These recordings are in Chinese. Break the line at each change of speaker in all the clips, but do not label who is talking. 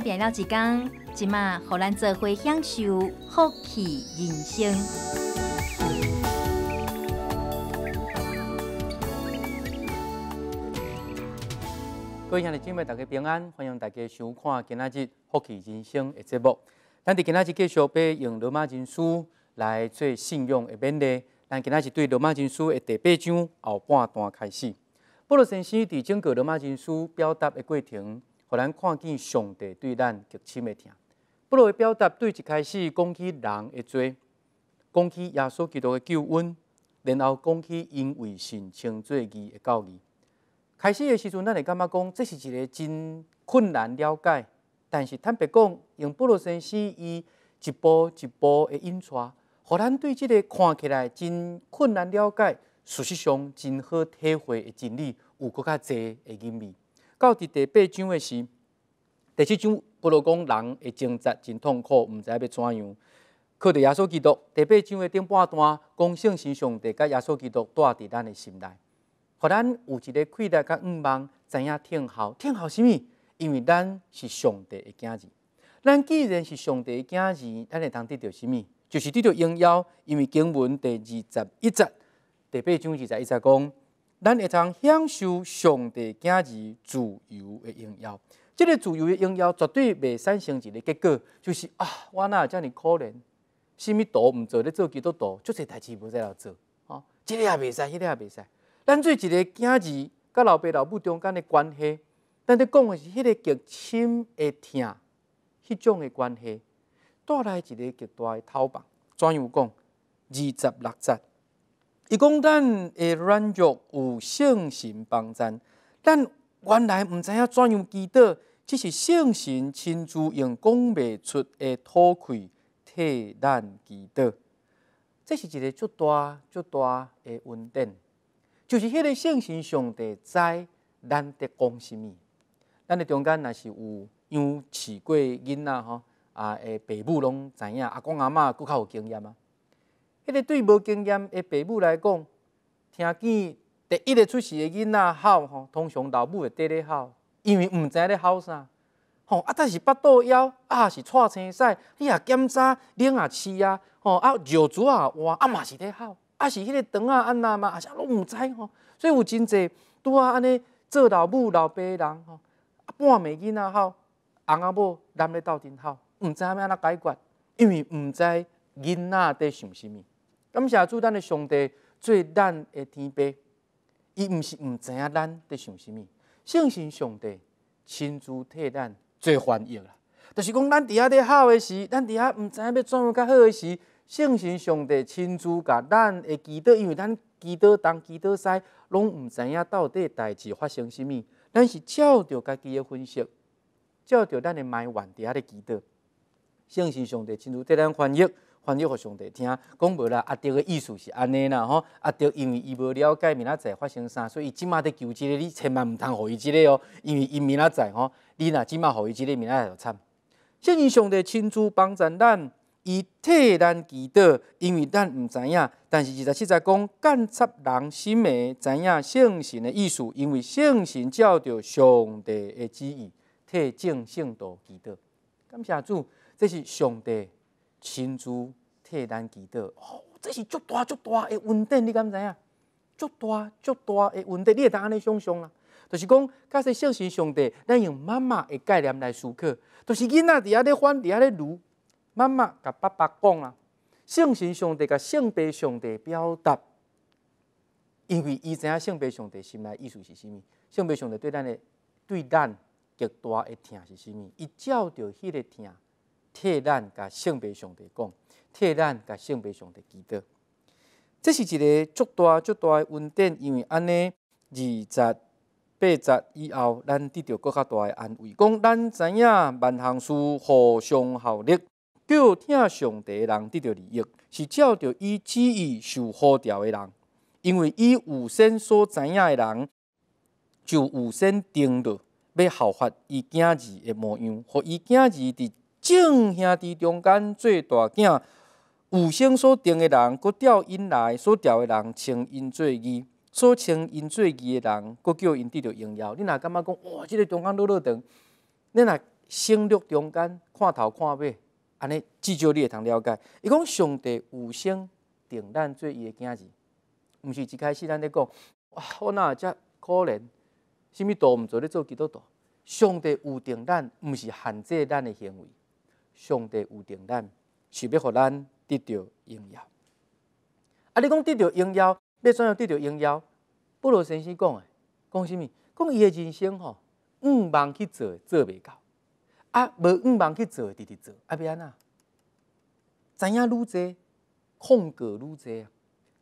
变了一天，今仔好难做花享受，福气人生。各位兄弟姐妹，大家平安，欢迎大家收看今仔日福气人生的节目。咱第今仔日继续被用罗马经书来做信用的便利，咱今仔日对罗马经书的第八章后半段开始。布罗先生在整个罗马经书表达的过程。互咱看见上帝对咱极深的疼。布罗的表达对一开始讲起人的罪，讲起耶稣基督的救恩，然后讲起因为神称罪义的教义。开始的时阵，咱会感觉讲？这是一个真困难了解，但是坦白讲，用布罗先师伊一步一步的引出，互咱对这个看起来真困难了解，事实上真好体会的经历有更较侪的意味。到第第八章的时，第七章不如讲人会挣扎、真痛苦，毋知要怎样。靠着耶稣基督，第八章的顶半段，讲圣神上帝甲耶稣基督住伫咱的心内，互咱有一个亏待甲愿望，知影听候，听候什物？因为咱是上帝囝子，咱既然是上帝囝子，咱会通得到什物？就是得着应邀，因为经文第二十一节，第八章二十一节讲。咱会通享受上帝子儿自由的应邀，这个自由的应邀绝对未产生一个结果，就是啊，我那遮你可怜，什么道毋做咧，做几多道，足侪代事无在了做啊，这个也未使，迄个也未使。咱做一个子儿，甲老爸老母中间的关系，咱咧讲的是迄个极深的疼，迄种的关系，带来一个极大的逃亡。怎样讲？二十六十。伊讲咱的软弱有圣神帮助；咱原来毋知影怎样祈祷，只是圣神亲自用讲袂出的吐气替咱祈祷。这是一个足大足大的恩典，就是迄个圣神上帝知咱伫讲什物。咱的中间若是有养饲过囡仔吼，啊，诶，爸母拢知影，阿公阿嬷佫较有经验啊。迄个对无经验诶爸母来讲，听见第一个出世诶囡仔哭吼，通常老母会缀咧哭，因为毋知咧哭啥吼。啊，但是腹肚枵，啊是喘青屎，伊也检查，脸也痴啊吼，啊尿珠啊换啊嘛是咧哭，啊是迄个肠啊安那嘛，啊是拢毋知吼。所以有真侪拄啊安尼做老母老爸的人吼，啊半暝囡仔哭，阿仔某男咧斗阵哭，毋知要安怎解决，因为毋知囡仔伫想啥物。感谢主，咱的上帝做咱的天爸，伊毋是毋知影咱在想啥物，相信上帝亲自替咱做翻译啦。就是讲，咱伫遐咧好的时，咱伫遐毋知影要怎样较好诶，时，相信上帝亲自甲咱的祈祷，因为咱祈祷东祈祷西，拢毋知影到底代志发生啥物，咱是照着家己的分析，照着咱的埋怨伫遐咧祈祷。相信上帝亲自替咱翻译。翻译互上弟听，讲无啦，阿德的意思是安尼啦吼，阿德因为伊无了解明仔载发生啥，所以即马伫求即个，你千万毋通互伊即个哦，因为伊明仔载吼，你若即马互伊即个明仔就惨。信义上帝亲自帮咱，咱伊替咱祈祷，因为咱毋知影，但是二十七在讲干察人心诶，知影圣神诶意思，因为圣神照着上帝诶旨意，替众生道祈祷。感谢主，这是上帝亲自。替咱祈祷。哦，这是足大足大的问题，你敢知影？足大足大的问题，你会当安尼想象啦。就是讲，假设圣神上帝，咱用妈妈的概念来思考，就是囡仔伫遐咧翻，伫遐咧读，妈妈甲爸爸讲啦。圣神上帝甲圣别上帝表达，因为伊知影圣别上帝心内意思是甚物，圣别上帝对咱的对咱极大的疼是甚物，伊照着迄个疼。替咱甲性别上帝讲，替咱甲性别上帝祈祷，这是一个足大足大的温典，因为安尼二十八十以后，咱得到搁较大诶安慰。讲咱知影万行事互相效力，叫听上帝人得到利益，是照着伊旨意受好召诶人，因为伊有先所知影诶人，就有先定着要效法伊今日的模样互伊今日的。正兄弟中间做大囝，有声所定的人，国调因来所调的人，称因做伊，所称因做伊的人，国叫因得着荣耀。你若感觉讲哇，即个中间落落长，你若省略中间看头看尾，安尼至少你会通了解。伊讲上帝有声定咱做伊的囝子，毋是一开始咱在讲哇，我若遮可怜，啥物都毋做咧做基督徒。上帝有定咱，毋是限制咱的行为。上帝有定咱，是要互咱得到应邀。啊！你讲得到应邀，要怎样得到应邀？不如先生讲诶，讲虾物？讲伊诶人生吼，五万去做做袂到。啊，无五万去做，直直做。啊要安怎知影愈侪，空格愈侪啊！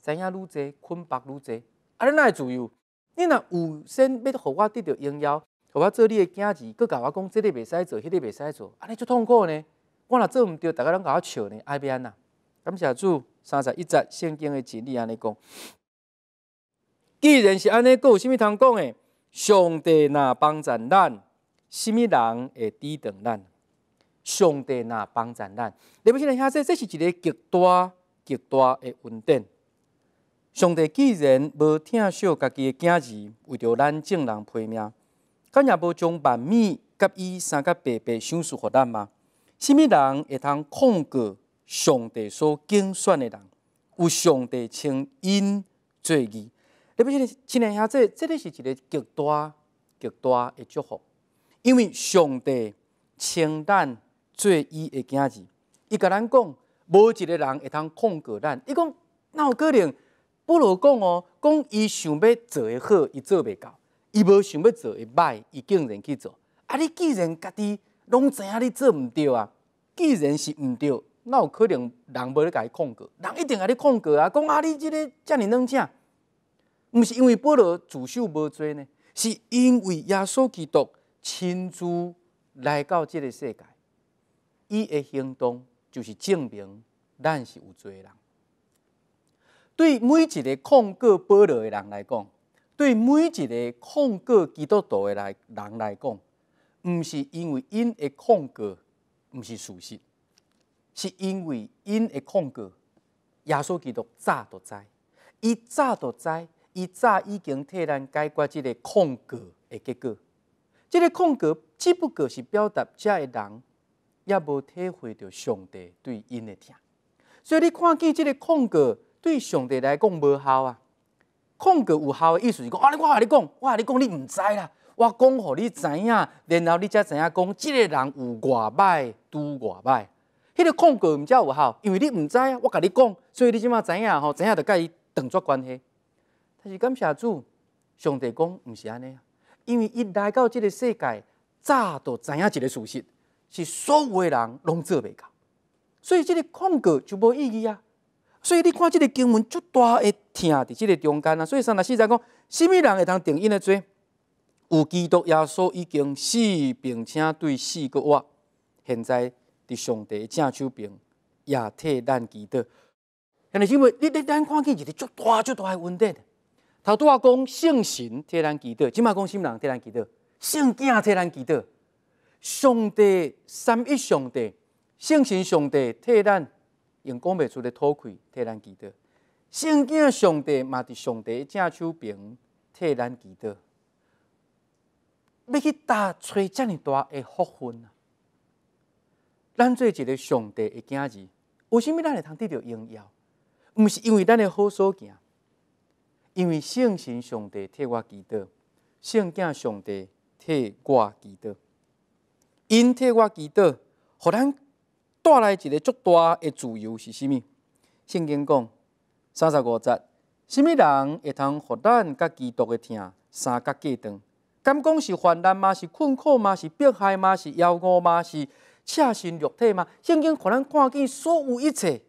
知影愈侪，困绑愈侪。啊！你会自由？你若有心要互我得到应邀，互我做你诶子，佮我讲，即个袂使做，迄个袂使做，啊！尼足痛苦呢。我若做唔到，大家拢我笑呢。阿边呐，感谢主，三十一集圣经的真理安尼讲，既然是安尼佫有什物通讲的？上帝若帮咱难，什么人会低等咱？上帝若帮咱难。你们现在听，这这是一个极大极大的论点。上帝既然无疼惜家己的囝儿，为着咱正人拼命，佮也无将万米甲伊三佮白白相输互咱吗？甚么人会通控告上帝所拣选的人？有上帝称因罪伊，你不晓得，亲诶，兄这，这个是一个极大、极大诶祝福。因为上帝称咱罪伊诶件事。伊甲咱讲，无一个人会通控告咱。伊讲，那有可能不如讲哦，讲伊想要做的好，伊做袂到；伊无想要做的歹，伊竟然去做。啊！你既然家己。拢知影你做毋对啊？既然是毋对，那有可能人无咧甲伊控过，人一定甲你控过啊！讲啊，你即个遮尼软正？毋是因为保罗自首无罪呢？是因为耶稣基督亲自来到即个世界，伊的行动就是证明咱是有罪人。对每一个控告保罗的人来讲，对每一个控告基督徒的人来讲。毋是因为因而控告毋是事实，是因为因而控告。耶稣基督早都知，伊早都知，伊早已经替咱解决即个控告的结果。这个控告只不过是表达遮的人，也无体会到上帝对因的疼，所以你看见即个控告对上帝来讲无效啊。控告有效的意思是讲，啊，我甲你讲，我甲你讲，你毋知啦。我讲，互你知影，然后你才知影讲，即个人有外歹，拄外歹。迄个控告毋才有效，因为你毋知啊。我甲你讲，所以你即马知影吼，知影就甲伊断绝关系。但是感谢主，上帝讲毋是安尼，因为一来到即个世界，早就知影一个事实，是所有的人拢做袂到，所以即个控告就无意义啊。所以你看即个经文，足大诶听伫即个中间啊。所以三十四章讲，什物人会当定因诶罪？有基督耶稣已经死，并且对四个活。现在伫上帝正手边，也替咱祈祷。但是因为你你咱看见一个足大足大的稳定头拄啊讲圣神替咱祈祷，即嘛讲什么人替咱祈祷？圣经替咱祈祷。上帝三一上帝，圣神上帝替咱用讲袂出的吐气替咱祈祷。圣经上帝嘛，伫上帝正手边替咱祈祷。要去搭吹遮尔大诶福分啊！咱做一个上帝一囝子，为虾物咱会通得着荣耀？毋是因为咱的好所行，因为圣心上帝替我祈祷，圣心上帝替我祈祷，因替我祈祷，互咱带来一个足大诶自由是虾物？圣经讲三十五节，虾物人会通互咱甲基督诶听三甲结断？敢讲是患难吗？是困苦吗？是迫害吗？是妖魔吗？是赤身肉体吗？现今可咱看见所有一切，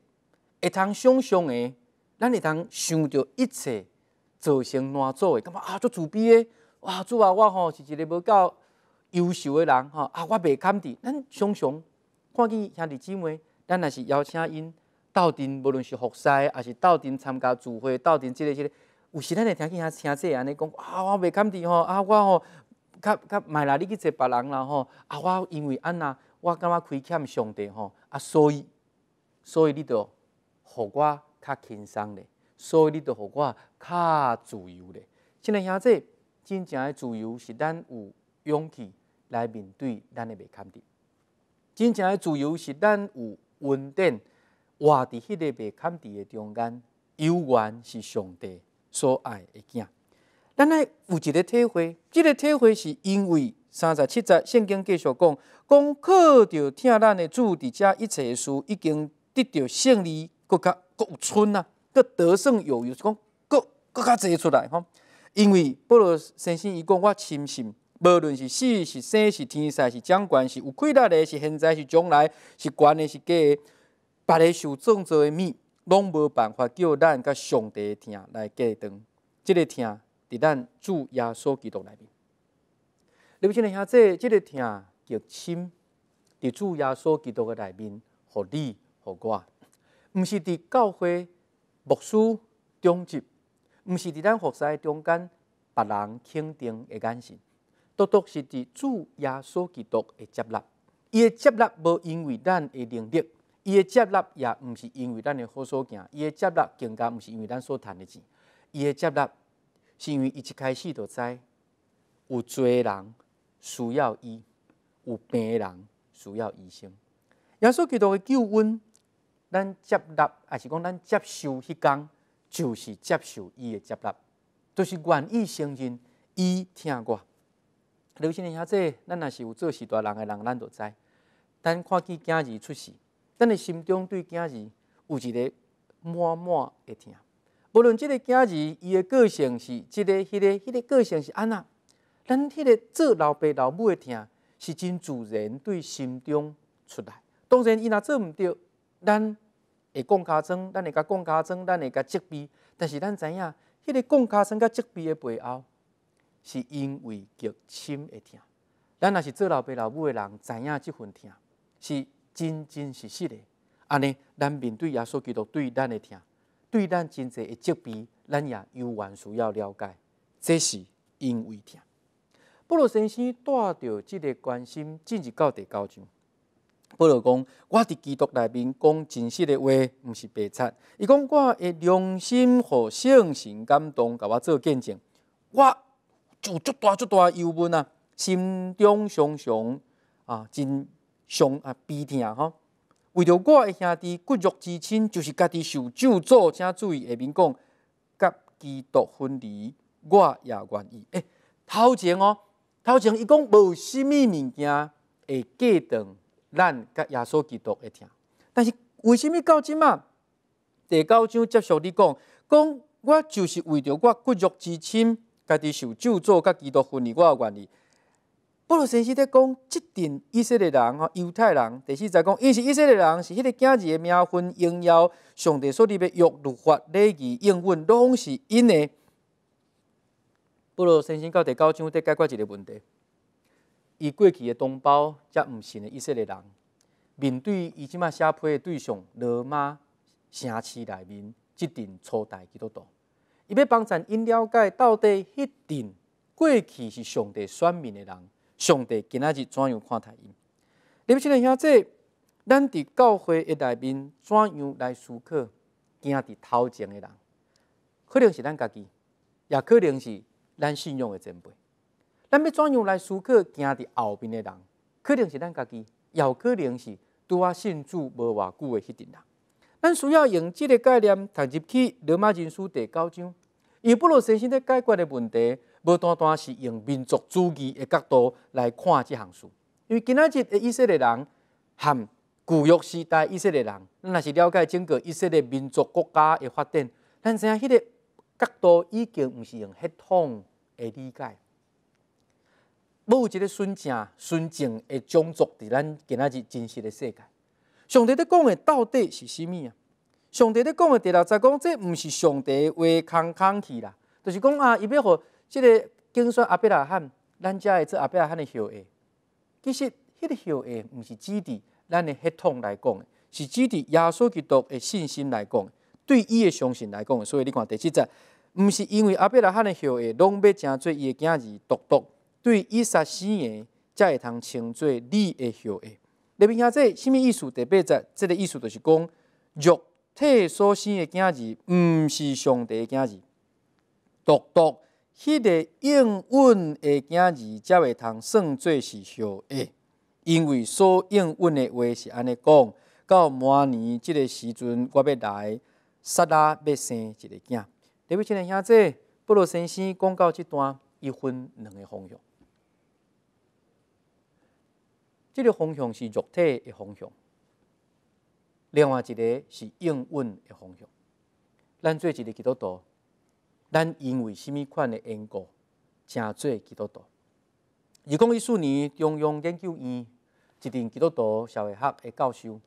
会通想象诶，咱会通想到一切造成哪做诶，感觉啊？足自卑诶，哇！主啊，我吼是一个无够优秀诶人吼，啊，我未堪地，咱想想看见兄弟姊妹，咱若是邀请因斗阵，无论是服侍，还是斗阵参加聚会，到店即、类个。有时咱会听见遐听这安尼讲，啊，我袂堪地吼，啊，我吼，较较卖啦，你去坐别人啦吼，啊，我因为安那，我感觉亏欠上帝吼，啊，所以，所以你着，互我较轻松咧，所以你着互我较自由咧。现在兄弟，真正的自由是咱有勇气来面对咱的袂堪地，真正的自由是咱有稳定，活伫迄个袂坎的中间，有缘是上帝。所爱的囝。咱来有一个体会，即个体会是因为三十七节圣经继续讲，讲靠着听咱的主，伫遮一切事已经得到胜利，搁较搁有春啊，搁得胜有余，讲搁搁较侪出来。因为保罗先生伊讲，我深信，无论是死是生是天赛是将官是，有亏搭的是现在是将来是关的是个，把的受重的咪。拢无办法叫咱甲上帝听来接灯，这个听伫咱主耶稣基督内面。你咪听咧，现即、这个听叫心伫主耶稣基督个内面，互你互我，毋是伫教会牧师中级，毋是伫咱服侍中间，别人肯定的眼神，都独是伫主耶稣基督的接纳。伊的接纳无因为咱的认定。伊的接纳也毋是因为咱的好所行，伊的接纳更加毋是因为咱所趁的钱，伊的接纳是因为伊一开始就知有济人需要伊，有病人需要医生。耶稣基督的救恩，咱接纳也是讲咱接受，迄工就是接受伊的接纳，就是愿意承认伊听我。刘先生，遐这咱若是有做许大人的人，咱都知，等看见今日出事。咱心中对囝儿有一个满满的疼。无论即个囝儿伊的个性是这个、迄个、迄个个性是安那，咱迄个做老爸老母的疼是真自然对心中出来。当然，伊若做毋对，咱会讲家争，咱会甲讲家争，咱会甲责备。但是咱知影，迄个讲家争、甲责备的背后，是因为极深的疼。咱若是做老爸老母的人，知影即份疼是。真真实实的，安尼，咱面对耶稣基督，对咱的疼，对咱真济的责备，咱也有完需要了解。这是因为疼。保罗先生带着这个关心，进入到第九章。保罗讲，我伫基督内面讲真实的话，毋是白贼。伊讲，我的良心和圣神感动，甲我做见证。我就足大足大忧闷啊，心中汹汹啊，真。上啊，必定吼。为着我的兄弟骨肉之亲，就是家己受咒诅，请注意下面讲，甲基督分离，我也愿意。哎，头前哦，头前伊讲无什物物件会过长，咱甲耶稣基督的听。但是为什物到即嘛，第九章接受你讲，讲我就是为着我骨肉之亲，家己受咒诅，甲基督分离，我也愿意。不如先生在讲，即阵以色列人哈，犹太人。第四在讲，伊是以色列人，是迄个今日的名分、应耀，上帝所立的约，律法礼仪、应运，拢是因为不如先生到第九章在解决一个问题：，伊过去的同胞，则毋是的以色列人。面对伊即嘛，写批的对象，罗马城市内面，即阵错代基督徒，伊要帮助因了解到底，迄阵过去是上帝选民的人。上帝今仔日怎样看待伊？你不晓得，兄弟，咱伫教会一内面怎样来疏客？惊伫头前的人，可能是咱家己，也可能是咱信仰的前辈。咱要怎样来疏客？惊伫后病的人，可能是咱家己，也可能是拄啊信主无偌久的迄种人。咱需要用即个概念谈入去，罗马经书第九章，也布如先生来解决的问题。无单单是用民族主义的角度来看即项事，因为今仔日以色列人含古约时代以色列人，咱若是了解整个以色列民族国家的发展。咱知影迄个角度已经毋是用系统来理解，无有一个纯正、纯正的种族，伫咱今仔日真实的世界。上帝咧讲的到底是甚物啊？上帝咧讲的第六十讲，这毋是上帝话空空去啦，就是讲啊，伊要互。即个竞说阿伯拉罕，咱遮会做阿伯拉罕的后代，其实迄个后代毋是指伫咱的血统来讲，是指伫耶稣基督的信心来讲，对伊的相信来讲。所以你看第七节，毋是因为阿伯拉罕的后代，拢要诚做伊的囝己独独对伊杀死的，才会通称做你的后代。你边遐这性物意思？第八节，即个意思就是讲，肉。体所生的囝己，毋是上帝的囝己，独独。迄个应问的囝儿才会通算做是小的，因为所应问的话是安尼讲，到明年即个时阵，我要来杀拉要生一个囝。对不起，兄弟，布罗先生讲到即段，伊分两个方向，这个方向是肉体的方向，另外一个是应问的方向，咱做一日几多多。咱因为甚物款的因故，诚做基督徒。二零一四年中央研究院一定基督徒社会学的教授，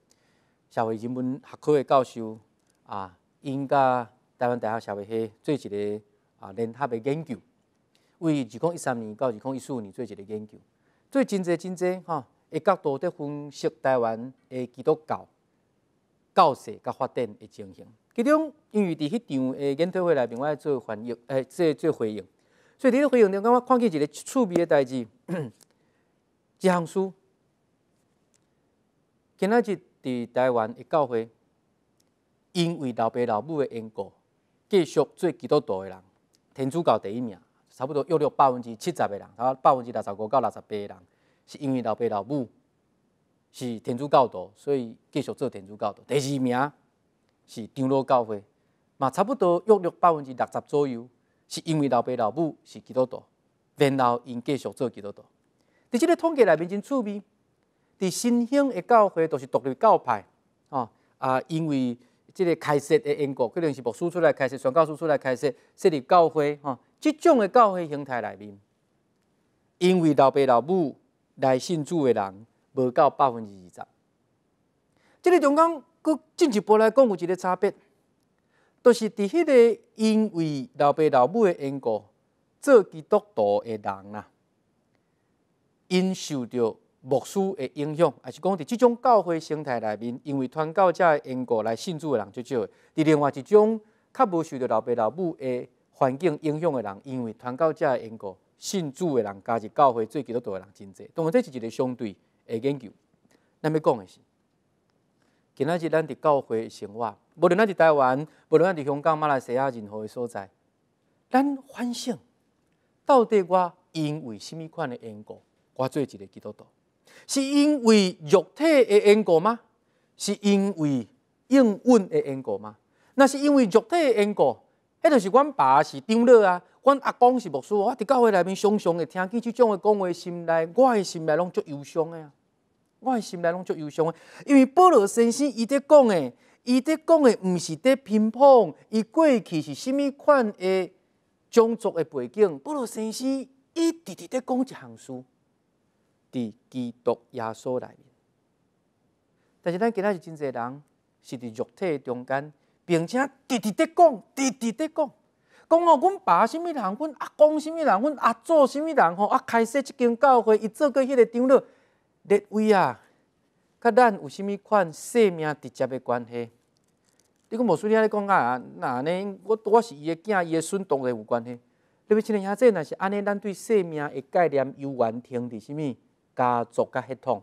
社会人文学科的教授啊，因甲台湾大学社会系做一个啊联合的研究，为二零一三年到二零一四年做一个研究，做真济真济吼的角度伫分析台湾的基督教教学甲发展的情形。其中，因为伫迄场诶研讨会内面，我做反应，诶，做做回应。所以伫咧回应，中，我看见一个趣味诶代志。一项事。今仔日伫台湾诶教会，因为老爸老母诶缘故，继续做基督教诶人，天主教第一名，差不多约了百分之七十诶人，啊，百分之六十五到六十八诶人，是因为老爸老母是天主教徒，所以继续做天主教徒。第二名。是长老教会，嘛差不多约六百分之六十左右，是因为老爸老母是基督徒，然后因继续做基督徒。伫即个统计内面真趣味，伫新兴的教会都是独立教派，吼啊，因为即个开设的英国可能是牧师出来开设，传教师出来开设，设立教会，吼，即种的教会形态内面，因为老爸老母来信主的人无到百分之二十，这个中间各进一步来讲有一个差别，著是伫迄个因为老爸老母的因果做基督徒的人啦，因受着牧师的影响，也是讲伫即种教会生态内面，因为传教者的因果来信主的人就少。伫另外一种较无受到老爸老母的环境影响的人，因为传教者的因果信主的人，加入教会做基督徒的人真济。当然这是一个相对的研究。咱要讲的是。今仔日咱伫教会生活，无论咱伫台湾，无论咱伫香港、马来西亚任何的所在，咱反省到底我因为甚物款的因果，我做一个基督徒，是因为肉体的因果吗？是因为应运的因果吗？那是因为肉体的因果，迄著是阮爸是长落啊，阮阿公是木师，我伫教会内面常常诶听见即种诶的讲话，心内我的心内拢足忧伤的啊。我心内拢足忧伤，因为保罗先生伊在讲诶，伊在讲诶，毋是伫乒乓，伊过去是甚物款诶种族诶背景。保罗先生伊直直在讲一项事，伫基督耶稣内面。但是咱今仔是真侪人是伫肉体中间，并且直直在讲，直直在讲，讲哦，阮爸虾物人，阮阿公虾物人，阮阿祖虾物人吼，啊，开始一间教会，伊做过迄个长老。列位啊，甲咱有甚物款性命直接的关系？你讲无素你安尼讲啊，那呢，我我是伊的囝，伊的孙当然有关系。你别听人家若是安尼，咱对性命的概念有完听伫甚物家族、甲系统？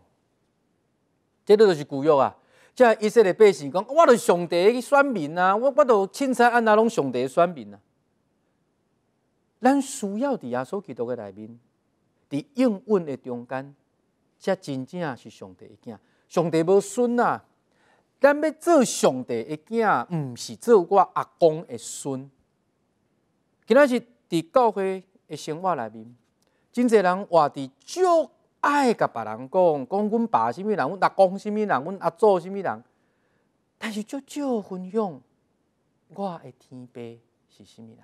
这个就是古约啊！即以色列百姓讲，我著上帝选民啊，我我著凊彩按怎拢上帝选民啊？咱需要伫耶所基督的内面，伫应允的中间。才真正是上帝的囝。上帝无孙啊，咱要做上帝的囝，毋是做我阿公的孙。今仔日伫教会的生活内面，真侪人话，伫足爱甲别人讲，讲阮爸虾物人，阮阿公虾物人，阮阿祖虾物人。但是足少分享我的天杯是虾物人？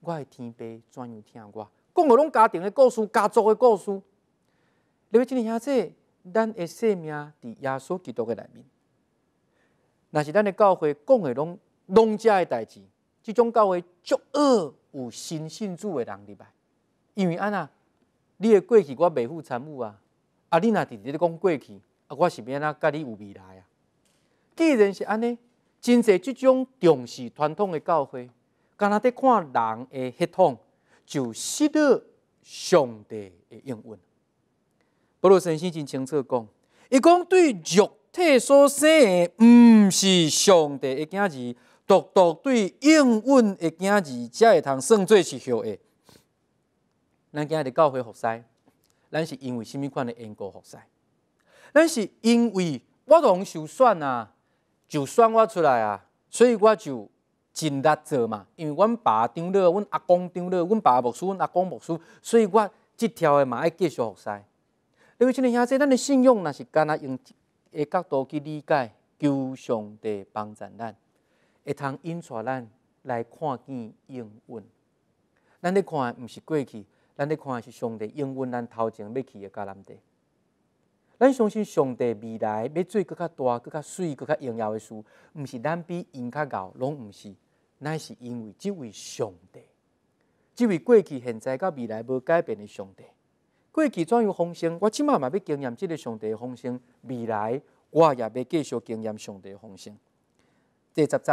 我的天杯怎样听我？讲唔拢家庭的故事，家族的故事。因为今天亚咱的性命伫耶稣基督的内面，若是咱的教会讲的拢拢遮的代志，即种教会足恶有新信主的人入来，因为安那，你的过去我未付参悟啊，啊你那直咧讲过去，啊我是免啦，甲你有未来啊。既然是安尼，真在即种重视传统的教会，敢若伫看人的血统，就失了上帝的应允。罗先生真清楚讲，伊讲对肉体所生诶，毋是上帝的囝儿，独独对英文的囝儿，才会通算做是孝诶。咱今日教会服侍，咱是因为甚物款诶因果服侍？咱是因为我拢受选啊，就选我出来啊，所以我就尽力做嘛。因为阮爸长落，阮阿公长落，阮爸牧输，阮阿公牧输，所以我即条诶嘛爱继续服侍。因为今年兄弟，咱的信仰若是敢若用一角度去理解，求上帝帮助咱，会通引出咱来看见英文。咱咧看毋是过去，咱咧看是上帝英文。咱头前要去的迦南地，咱相信上帝未来要做搁较大、搁较水、搁较荣耀的事，毋是咱比因较搞，拢毋是。咱是因为即位上帝，即位过去现在到未来无改变的上帝。过去怎样风声，我即码嘛要经验即个上帝风声。未来我也要继续经验上帝风声。第十集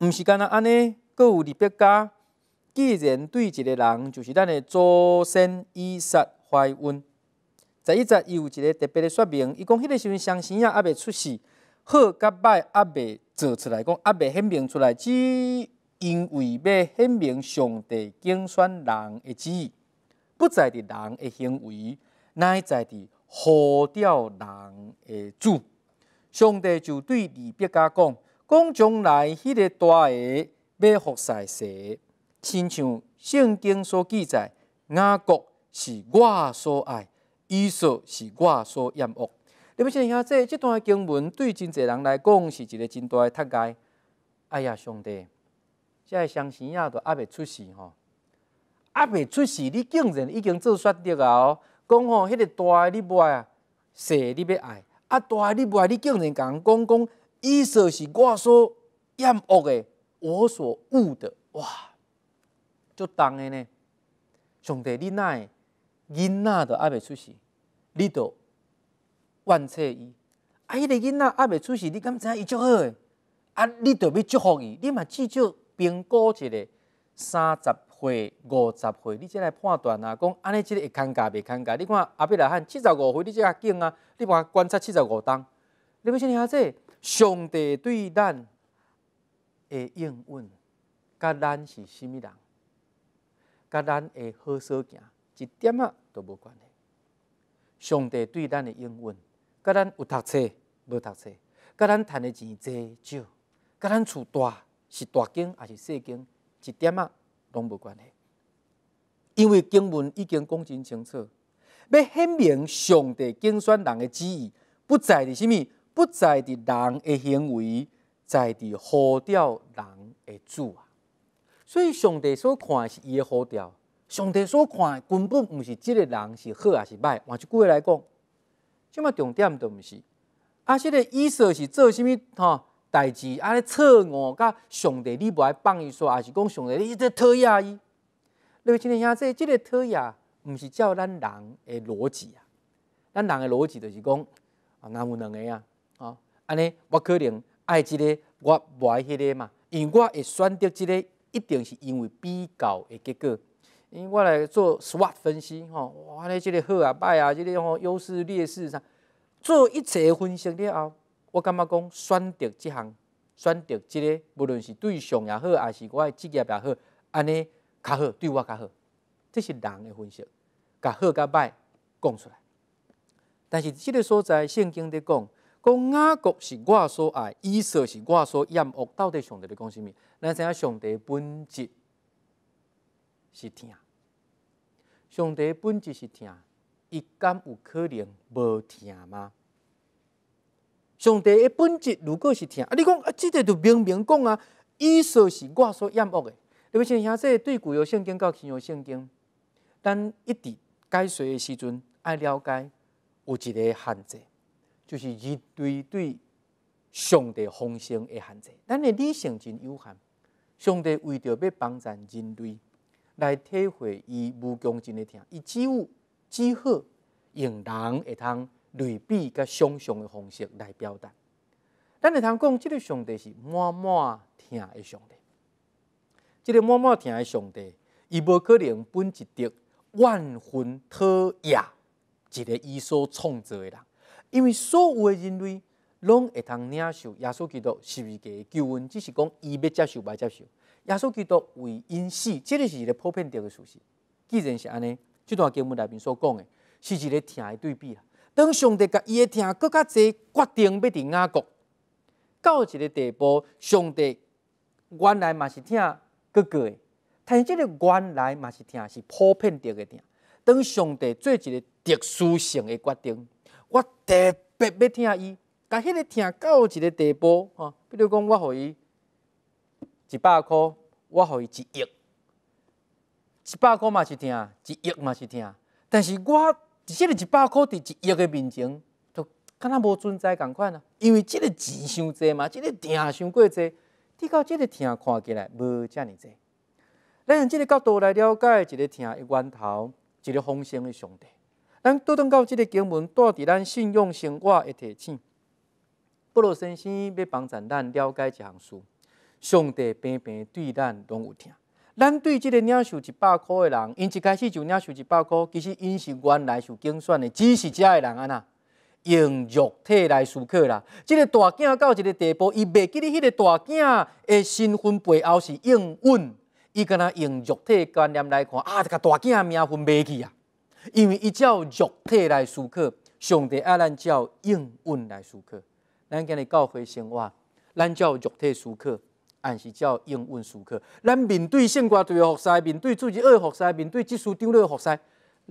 毋是干那安尼，各有利别家。既然对一个人就是咱的祖先以撒怀恩，十一伊又一个特别的说明，伊讲迄个时阵相生也阿未出世，好甲歹阿未做出来，讲阿未显明出来，只因为要显明上帝拣选人旨意。不在的人的行为，乃在的何掉人的主。上帝就对利毕家讲：，讲将来迄个大爱要活在世，亲像圣经所记载，雅各是我所爱，伊所是我所厌恶。你们看一这这段经文对真侪人来讲是一个真大的坦白。哎呀，上帝，这在相信亚都阿伯出世吼。阿未出事，你竟然已经做选择啊！讲吼，迄个大你不爱啊，小你要爱。啊，大你不爱，你竟然人讲讲，伊说是我所厌恶的，我所恶的哇，足重的呢。上帝，你那囡仔都阿未出事，你都怨切伊。啊，迄个囡仔阿未出事，你敢知影伊足好？啊，你都欲祝福伊，你嘛至少评估一个三十。会五十岁，你再来判断啊，讲安尼即个会尴尬袂尴尬？你看阿伯来喊七十五岁，你即个囝啊，你帮观察七十五档，你要先听下这，上帝对咱的应允，甲咱是虾米人，甲咱的好所行，一点啊都无关系。上帝对咱的应允，甲咱有读册无读册，甲咱赚的钱多少，甲咱厝大是大间还是细间，一点啊。拢无关系，因为经文已经讲真清楚，要显明上帝竞选人的旨意不在的甚物，不在的人的行为，在的何召人的主啊！所以上帝所看是伊的和召，上帝所看根本毋是即个人是好还是歹。换一句话来讲，即码重点都毋是。啊，这个意思是做什物？哈？代志啊咧错误，甲上帝你无爱放伊煞，也是讲上帝你直讨厌伊。你听人讲这，即个讨厌，毋是照咱人的逻辑啊。咱人的逻辑就是讲啊，哪有两个啊，啊，安尼我可能爱即个，我无爱迄个嘛，因为我会选择即个，一定是因为比较的结果。因为我来做 SWOT 分析，吼，哇尼即个好啊，歹啊，即个吼，优势劣势啥，做一切分析了后。我感觉讲选择即项、选择即个，无论是对象也好，还是我的职业也好，安尼较好对我较好，这是人的分析，甲好甲歹讲出来。但是即个所在圣经在讲，讲雅各是我所爱，以色是我所厌恶，到底上帝在讲什咱知影上帝本质是听，上帝本质是听，伊敢有可能无听吗？上帝的本质如果是疼，啊，你讲啊，即个就明明讲啊，意思是我所厌恶的。对不像先生说对古有圣经，到新有圣经。咱一直解说的时阵，爱了解有一个限制，就是人对对上帝奉盛的限制。咱的理性真有限，上帝为着要帮助人类来体会伊无穷尽的疼，伊只有只好用人会通。类比甲想象的方式来表达。咱会通讲，这个上帝是满满听的上帝。这个满满听的上帝，伊无可能本一滴万分讨厌一个伊所创造的人，因为所有的人类拢会通领受耶稣基督是毋是个救恩？只是讲伊要接受，不接受。耶稣基督为因死，即个是一个普遍的事实。既然是安尼，即段经文内面所讲的，是一个听的对比啦。当上帝甲伊听更较侪决定要伫阿国，到一个地步，上帝原来嘛是听哥哥诶，但即个原来嘛是听是普遍着诶听。当上帝做一个特殊性的决定，我特别听伊，甲迄个听到一个地步啊，比如讲我互伊一百块，我互伊一亿，一百块嘛是听，一亿嘛是听，但是我。即个一百块伫一亿嘅面前，就敢若无存在共款啊。因为即个钱伤侪嘛，即个听伤过侪，听到即个听看起来无遮尔侪。咱用即个角度来了解一个的源头，一个丰盛的上帝。咱都等到即个经文，带伫咱信仰生活一提醒。布罗先生要帮咱了解一项事：上帝平平对咱拢有疼。咱对即个领受一百块的人，因一开始就领受一百块，其实因是原来受精选的，只是遮的人安那用肉体来思考啦。即个大囝到一个地步，伊未记得迄个大囝的身份背后是应允，伊敢若用肉体观念来看，啊，这个大惊命分未去啊，因为伊有肉体来思考，上帝啊，咱有应允来思考，咱今日教会生活，咱有肉体思考。按时照应允许可。咱面对县官队的服侍，面对组织的服侍，面对技术长的服侍，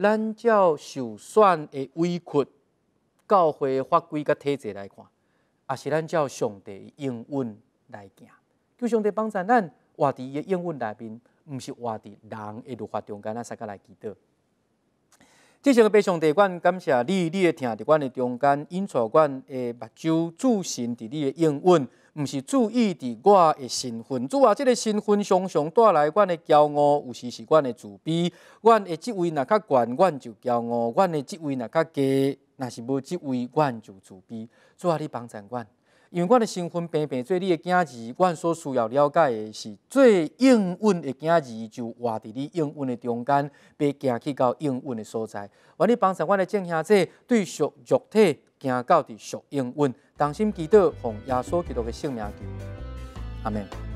咱照受选的委屈、教会法规甲体制来看，也是咱照上帝的应允来行。求上帝帮助咱活伫伊的应允内面，毋是活伫人的律法中间，咱使甲来祈祷。即些个悲伤地阮感谢你，你的听伫阮的中间，因出阮的目睭，助神伫你的应允。毋是注意伫我的身份，主啊！这个身份常常带来阮的骄傲，有时是阮的自卑。阮的职位若较悬，阮就骄傲；阮的职位若较低，若是无职位，阮就自卑。主啊！你帮助阮，因为阮的身份平平，做你的囝儿，阮所需要了解的是最英运的囝儿，就活在你英运的中间，别行去到英运的所在。我你帮助阮的正兄者，对属肉体。行到伫属英文，同心祈祷，奉耶稣基督的圣名求，阿门。